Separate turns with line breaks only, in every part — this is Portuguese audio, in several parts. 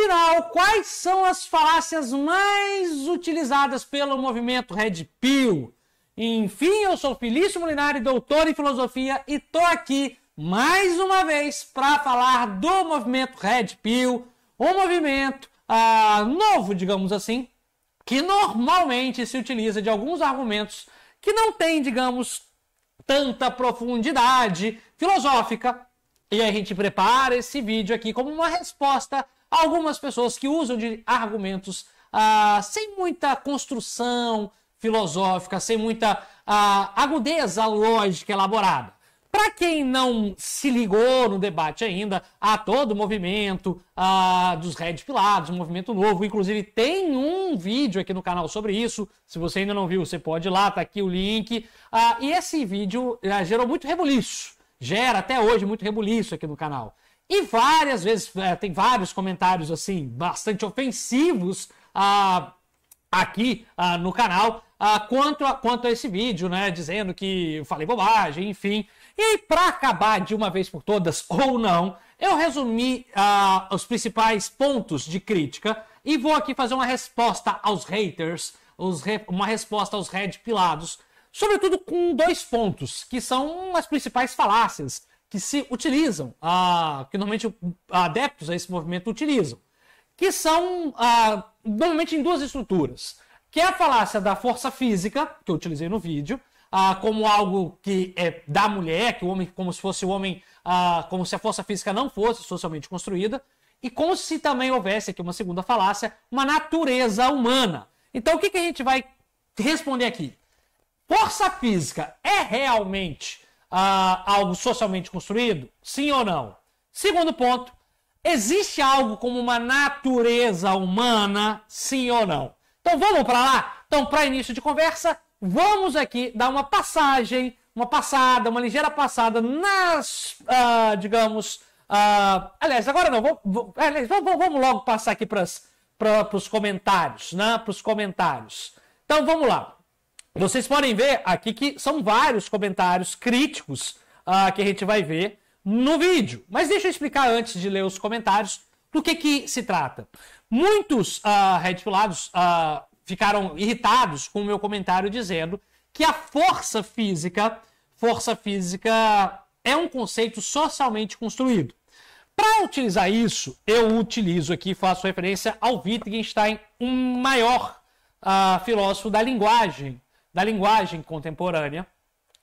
Afinal, quais são as falácias mais utilizadas pelo movimento Red Pill? Enfim, eu sou Felício Molinari, doutor em filosofia, e tô aqui mais uma vez para falar do movimento Red Pill, um movimento ah, novo, digamos assim, que normalmente se utiliza de alguns argumentos que não tem, digamos, tanta profundidade filosófica. E a gente prepara esse vídeo aqui como uma resposta algumas pessoas que usam de argumentos ah, sem muita construção filosófica, sem muita ah, agudeza lógica elaborada. Para quem não se ligou no debate ainda, há todo o movimento ah, dos Red Pilados, um movimento novo. Inclusive, tem um vídeo aqui no canal sobre isso. Se você ainda não viu, você pode ir lá, tá aqui o link. Ah, e esse vídeo ah, gerou muito rebuliço. Gera até hoje muito rebuliço aqui no canal. E várias vezes, é, tem vários comentários assim, bastante ofensivos ah, aqui ah, no canal ah, quanto, a, quanto a esse vídeo, né? Dizendo que eu falei bobagem, enfim. E para acabar de uma vez por todas, ou não, eu resumi ah, os principais pontos de crítica e vou aqui fazer uma resposta aos haters, os, uma resposta aos red pilados, sobretudo com dois pontos, que são as principais falácias que se utilizam, a que normalmente adeptos a esse movimento utilizam, que são normalmente em duas estruturas, que é a falácia da força física, que eu utilizei no vídeo, a como algo que é da mulher, que o homem, como se fosse o homem, a como se a força física não fosse socialmente construída, e como se também houvesse aqui uma segunda falácia, uma natureza humana. Então o que, que a gente vai responder aqui? Força física é realmente ah, algo socialmente construído? Sim ou não? Segundo ponto, existe algo como uma natureza humana? Sim ou não? Então vamos para lá? Então, para início de conversa, vamos aqui dar uma passagem, uma passada, uma ligeira passada nas, ah, digamos, ah, aliás, agora não, vou, vamos, vamos logo passar aqui para os comentários, né? Para os comentários. Então vamos lá. Vocês podem ver aqui que são vários comentários críticos uh, que a gente vai ver no vídeo. Mas deixa eu explicar antes de ler os comentários do que, que se trata. Muitos uh, Red uh, ficaram irritados com o meu comentário dizendo que a força física, força física é um conceito socialmente construído. Para utilizar isso, eu utilizo aqui, faço referência ao Wittgenstein, um maior uh, filósofo da linguagem da linguagem contemporânea,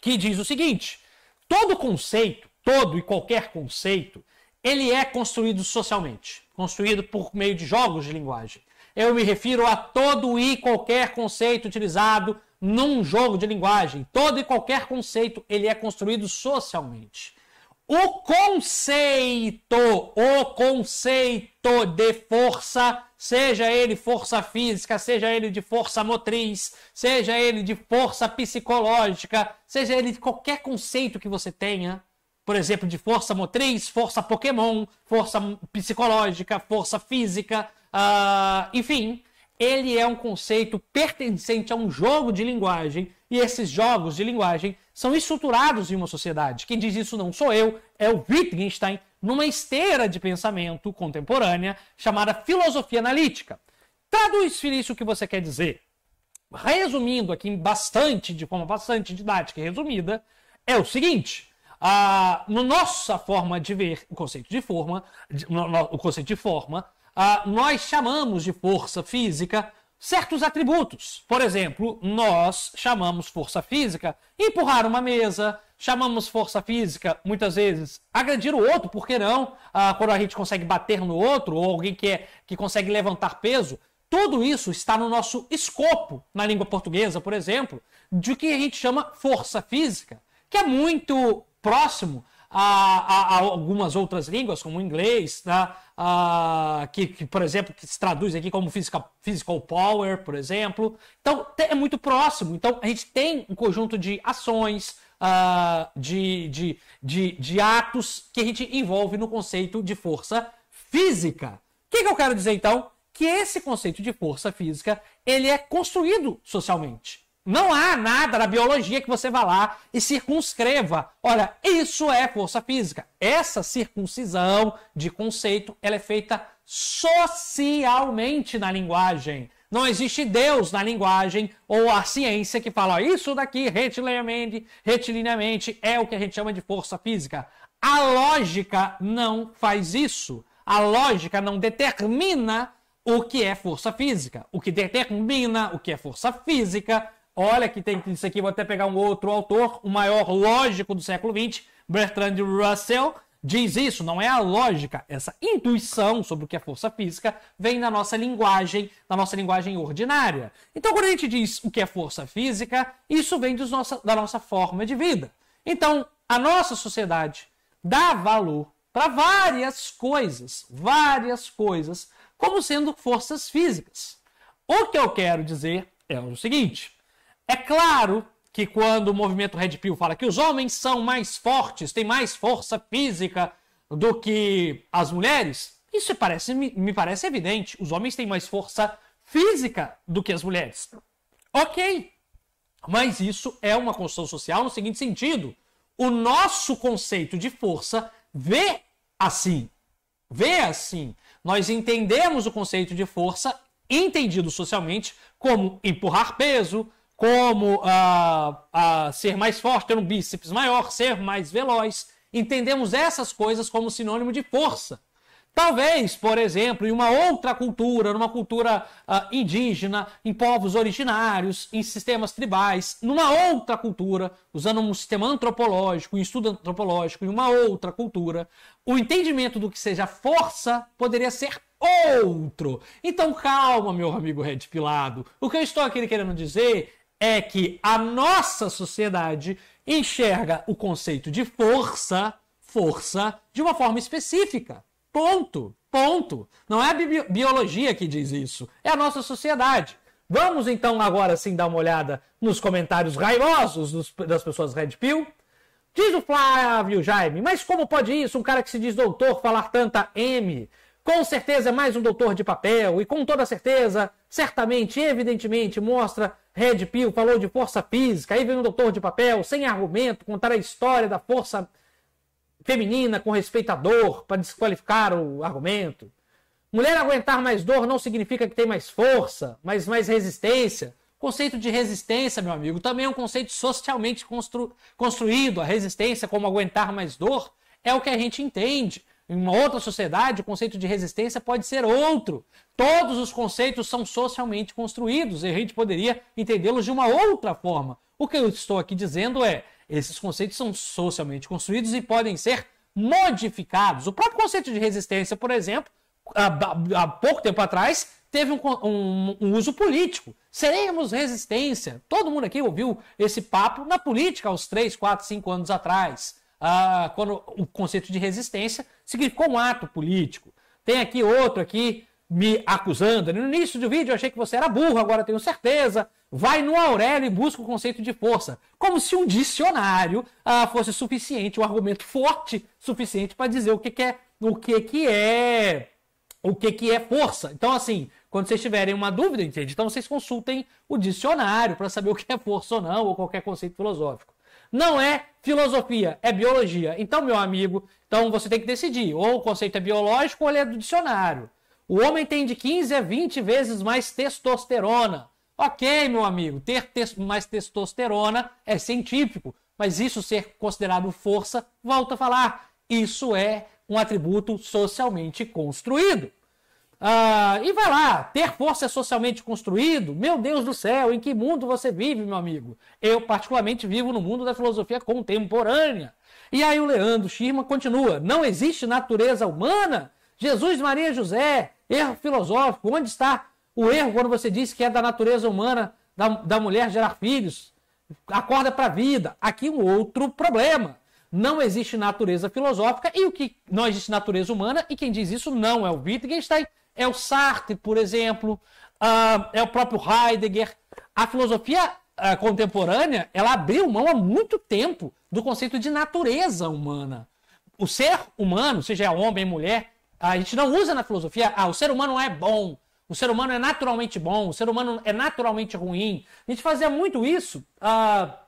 que diz o seguinte: todo conceito, todo e qualquer conceito, ele é construído socialmente, construído por meio de jogos de linguagem. Eu me refiro a todo e qualquer conceito utilizado num jogo de linguagem. Todo e qualquer conceito, ele é construído socialmente. O conceito, o conceito de força, seja ele força física, seja ele de força motriz, seja ele de força psicológica, seja ele de qualquer conceito que você tenha, por exemplo, de força motriz, força Pokémon, força psicológica, força física, uh, enfim, ele é um conceito pertencente a um jogo de linguagem e esses jogos de linguagem são estruturados em uma sociedade. Quem diz isso não sou eu, é o Wittgenstein, numa esteira de pensamento contemporânea chamada filosofia analítica. Traduz isso o que você quer dizer. Resumindo aqui bastante, de forma bastante didática e resumida, é o seguinte: a no nossa forma de ver o conceito de forma, o conceito de forma, ah, nós chamamos de força física certos atributos. Por exemplo, nós chamamos força física empurrar uma mesa, chamamos força física muitas vezes agredir o outro, por que não? Ah, quando a gente consegue bater no outro ou alguém que, é, que consegue levantar peso. Tudo isso está no nosso escopo, na língua portuguesa, por exemplo, de que a gente chama força física, que é muito próximo a, a, a algumas outras línguas, como o inglês, né? a, que, que, por exemplo, que se traduz aqui como physical, physical power, por exemplo. Então, é muito próximo. Então, a gente tem um conjunto de ações, ah, de, de, de, de atos que a gente envolve no conceito de força física. O que, que eu quero dizer, então? Que esse conceito de força física, ele é construído socialmente. Não há nada na biologia que você vá lá e circunscreva. Olha, isso é força física. Essa circuncisão de conceito, ela é feita socialmente na linguagem. Não existe Deus na linguagem ou a ciência que fala isso daqui retilineamente, retilineamente é o que a gente chama de força física. A lógica não faz isso. A lógica não determina o que é força física. O que determina o que é força física Olha que tem isso aqui, vou até pegar um outro autor, o maior lógico do século XX, Bertrand Russell, diz isso, não é a lógica, essa intuição sobre o que é força física vem da nossa linguagem, da nossa linguagem ordinária. Então, quando a gente diz o que é força física, isso vem nossa, da nossa forma de vida. Então, a nossa sociedade dá valor para várias coisas, várias coisas, como sendo forças físicas. O que eu quero dizer é o seguinte: é claro que quando o movimento Red Pill fala que os homens são mais fortes, têm mais força física do que as mulheres, isso é parece, me parece evidente. Os homens têm mais força física do que as mulheres. Ok, mas isso é uma construção social no seguinte sentido: o nosso conceito de força vê assim. Vê assim. Nós entendemos o conceito de força, entendido socialmente, como empurrar peso, como ah, a ser mais forte, ter um bíceps maior, ser mais veloz. Entendemos essas coisas como sinônimo de força. Talvez, por exemplo, em uma outra cultura, numa cultura ah, indígena, em povos originários, em sistemas tribais, numa outra cultura, usando um sistema antropológico, um estudo antropológico, em uma outra cultura, o entendimento do que seja força poderia ser outro. Então calma, meu amigo Red Pilado. O que eu estou aqui querendo dizer é que a nossa sociedade enxerga o conceito de força, força, de uma forma específica. Ponto. Ponto. Não é a bi biologia que diz isso, é a nossa sociedade. Vamos então agora sim dar uma olhada nos comentários raivosos dos, das pessoas Red Pill. Diz o Flávio Jaime, mas como pode isso, um cara que se diz doutor, falar tanta M? Com certeza é mais um doutor de papel e com toda certeza, certamente, evidentemente, mostra Red Pill falou de força física, aí vem um doutor de papel, sem argumento, contar a história da força feminina com respeito à dor, para desqualificar o argumento. Mulher aguentar mais dor não significa que tem mais força, mas mais resistência. Conceito de resistência, meu amigo, também é um conceito socialmente constru... construído. A resistência, como aguentar mais dor, é o que a gente entende. Em uma outra sociedade, o conceito de resistência pode ser outro. Todos os conceitos são socialmente construídos e a gente poderia entendê-los de uma outra forma. O que eu estou aqui dizendo é: esses conceitos são socialmente construídos e podem ser modificados. O próprio conceito de resistência, por exemplo, há, pouco tempo atrás, teve um, um, um uso político. Seremos resistência. Todo mundo aqui ouviu esse papo na política aos 3, 4, 5 anos atrás ah, quando o conceito de resistência significou um ato político. Tem aqui outro aqui me acusando. No início do vídeo eu achei que você era burro, agora tenho certeza. Vai no Aurélio e busca o conceito de força. Como se um dicionário ah, fosse suficiente, um argumento forte suficiente para dizer o que, que é o que, que é o que, que é força. Então, assim, quando vocês tiverem uma dúvida, entende? Então vocês consultem o dicionário para saber o que é força ou não, ou qualquer conceito filosófico não é filosofia, é biologia. Então, meu amigo, então você tem que decidir, ou o conceito é biológico ou ele é do dicionário. O homem tem de 15 a 20 vezes mais testosterona. Ok, meu amigo, ter mais testosterona é científico, mas isso ser considerado força, volta a falar, isso é um atributo socialmente construído. Ah, e vai lá, ter força é socialmente construído? Meu Deus do céu, em que mundo você vive, meu amigo? Eu, particularmente, vivo no mundo da filosofia contemporânea. E aí o Leandro Schirman continua: não existe natureza humana? Jesus, Maria José, erro filosófico, onde está o erro quando você diz que é da natureza humana da, da mulher gerar filhos? Acorda para a vida. Aqui um outro problema não existe natureza filosófica e o que não existe natureza humana, e quem diz isso não é o Wittgenstein, é o Sartre, por exemplo, uh, é o próprio Heidegger. A filosofia uh, contemporânea ela abriu mão há muito tempo do conceito de natureza humana. O ser humano, seja homem, mulher, a gente não usa na filosofia, ah, o ser humano é bom, o ser humano é naturalmente bom, o ser humano é naturalmente ruim. A gente fazia muito isso ah,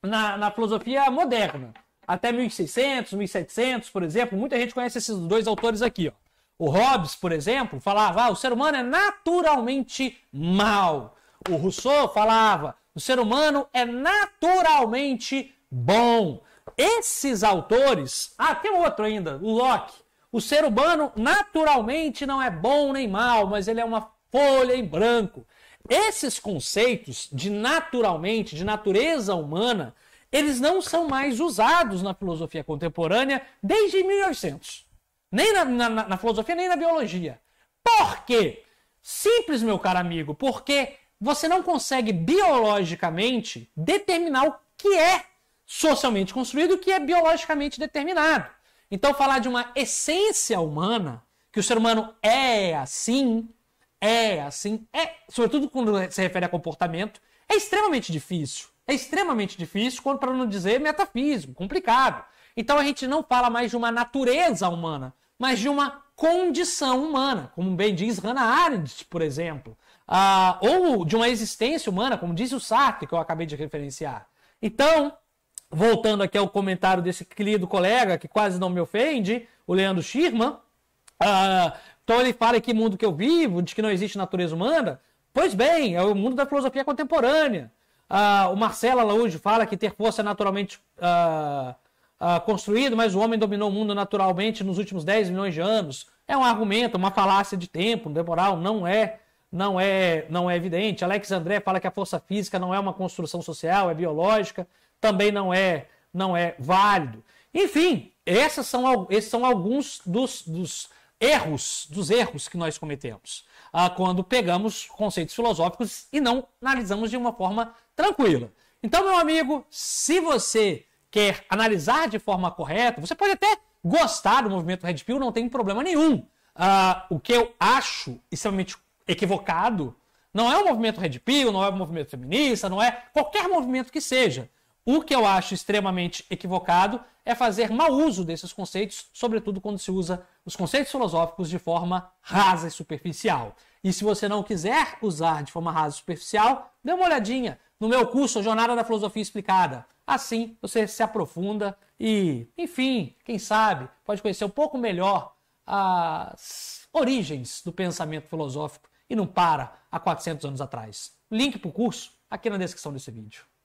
na, na, filosofia moderna. Até 1600, 1700, por exemplo, muita gente conhece esses dois autores aqui. Ó. O Hobbes, por exemplo, falava: ah, o ser humano é naturalmente mal. O Rousseau falava: o ser humano é naturalmente bom. Esses autores, ah, tem outro ainda, o Locke. O ser humano naturalmente não é bom nem mal, mas ele é uma folha em branco. Esses conceitos de naturalmente, de natureza humana, eles não são mais usados na filosofia contemporânea desde 1800. Nem na, na, na filosofia, nem na biologia. Por quê? Simples, meu caro amigo, porque você não consegue biologicamente determinar o que é socialmente construído e o que é biologicamente determinado. Então, falar de uma essência humana, que o ser humano é assim, é assim, é, sobretudo quando se refere a comportamento, é extremamente difícil. É extremamente difícil, quando para não dizer metafísico, complicado. Então a gente não fala mais de uma natureza humana, mas de uma condição humana, como bem diz Hannah Arendt, por exemplo, ah, ou de uma existência humana, como diz o Sartre, que eu acabei de referenciar. Então, voltando aqui ao comentário desse querido colega, que quase não me ofende, o Leandro Schirman, ah, então ele fala que mundo que eu vivo, de que não existe natureza humana, pois bem, é o mundo da filosofia contemporânea. Ah, o Marcelo Araújo fala que ter força é naturalmente... Ah, uh, construído, mas o homem dominou o mundo naturalmente nos últimos 10 milhões de anos. É um argumento, uma falácia de tempo, temporal, não é, não é, não é evidente. Alex André fala que a força física não é uma construção social, é biológica, também não é, não é válido. Enfim, essas são, esses são alguns dos, dos erros, dos erros que nós cometemos ah, quando pegamos conceitos filosóficos e não analisamos de uma forma tranquila. Então, meu amigo, se você quer analisar de forma correta, você pode até gostar do movimento Red Pill, não tem problema nenhum. Uh, o que eu acho extremamente equivocado não é o movimento Red Pill, não é o movimento feminista, não é qualquer movimento que seja. O que eu acho extremamente equivocado é fazer mau uso desses conceitos, sobretudo quando se usa os conceitos filosóficos de forma rasa e superficial. E se você não quiser usar de forma rasa e superficial, dê uma olhadinha no meu curso Jornada da Filosofia Explicada. Assim você se aprofunda e, enfim, quem sabe, pode conhecer um pouco melhor as origens do pensamento filosófico e não para há 400 anos atrás. Link para o curso aqui na descrição desse vídeo.